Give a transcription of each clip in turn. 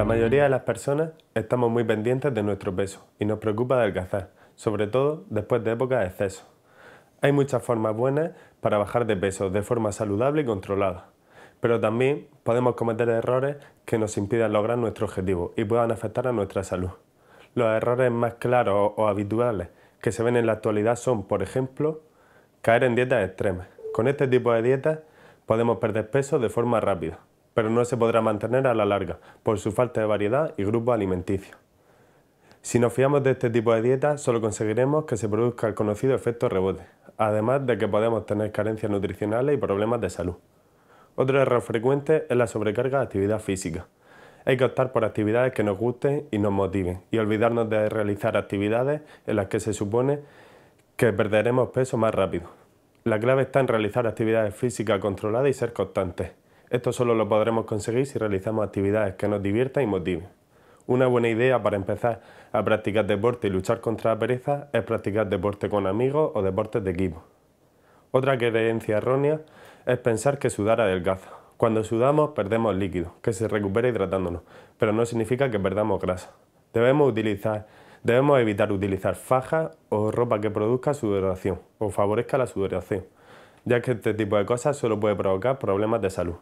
La mayoría de las personas estamos muy pendientes de nuestro peso y nos preocupa adelgazar, sobre todo después de épocas de exceso. Hay muchas formas buenas para bajar de peso de forma saludable y controlada, pero también podemos cometer errores que nos impidan lograr nuestro objetivo y puedan afectar a nuestra salud. Los errores más claros o habituales que se ven en la actualidad son, por ejemplo, caer en dietas extremas. Con este tipo de dietas podemos perder peso de forma rápida pero no se podrá mantener a la larga por su falta de variedad y grupo alimenticio. Si nos fiamos de este tipo de dieta, solo conseguiremos que se produzca el conocido efecto rebote, además de que podemos tener carencias nutricionales y problemas de salud. Otro error frecuente es la sobrecarga de actividad física. Hay que optar por actividades que nos gusten y nos motiven y olvidarnos de realizar actividades en las que se supone que perderemos peso más rápido. La clave está en realizar actividades físicas controladas y ser constantes. Esto solo lo podremos conseguir si realizamos actividades que nos diviertan y motiven. Una buena idea para empezar a practicar deporte y luchar contra la pereza es practicar deporte con amigos o deportes de equipo. Otra creencia errónea es pensar que sudar adelgaza. Cuando sudamos perdemos líquido, que se recupera hidratándonos, pero no significa que perdamos grasa. Debemos, debemos evitar utilizar fajas o ropa que produzca sudoración o favorezca la sudoración, ya que este tipo de cosas solo puede provocar problemas de salud.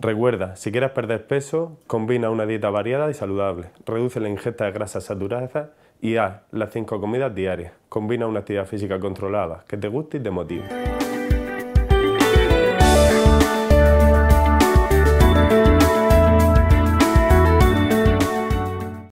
Recuerda, si quieres perder peso, combina una dieta variada y saludable, reduce la ingesta de grasas saturadas y haz las 5 comidas diarias. Combina una actividad física controlada que te guste y te motive.